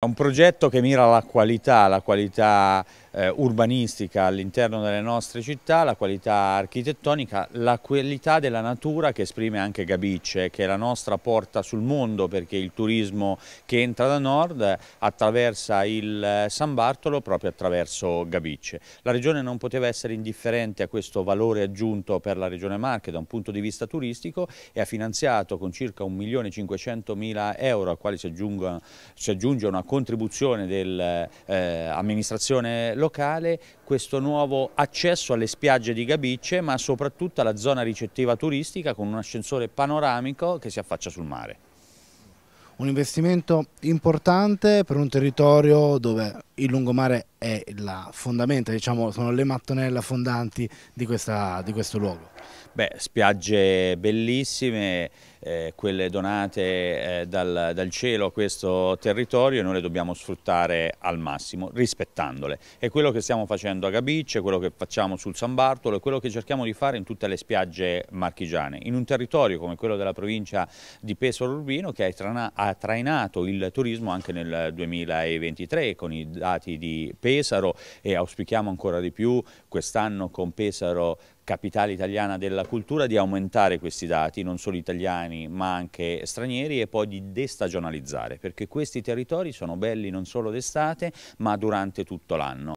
È un progetto che mira alla qualità, alla qualità eh, urbanistica all'interno delle nostre città, la qualità architettonica, la qualità della natura che esprime anche Gabicce, che è la nostra porta sul mondo perché il turismo che entra da nord attraversa il eh, San Bartolo proprio attraverso Gabicce. La regione non poteva essere indifferente a questo valore aggiunto per la regione Marche da un punto di vista turistico e ha finanziato con circa 1.500.000 euro a quali si, aggiunga, si aggiunge una contribuzione dell'amministrazione eh, locale questo nuovo accesso alle spiagge di Gabicce ma soprattutto alla zona ricettiva turistica con un ascensore panoramico che si affaccia sul mare. Un investimento importante per un territorio dove il lungomare è la fondamenta, diciamo, sono le mattonelle fondanti di, questa, di questo luogo. Beh, spiagge bellissime, eh, quelle donate eh, dal, dal, cielo a questo territorio e noi le dobbiamo sfruttare al massimo, rispettandole. È quello che stiamo facendo a Gabicce, quello che facciamo sul San Bartolo, è quello che cerchiamo di fare in tutte le spiagge marchigiane. In un territorio come quello della provincia di Pesaro Urbino che ha trainato il turismo anche nel 2023 con i risultati di Pesaro e auspichiamo ancora di più quest'anno con Pesaro capitale italiana della cultura di aumentare questi dati, non solo italiani ma anche stranieri e poi di destagionalizzare perché questi territori sono belli non solo d'estate ma durante tutto l'anno.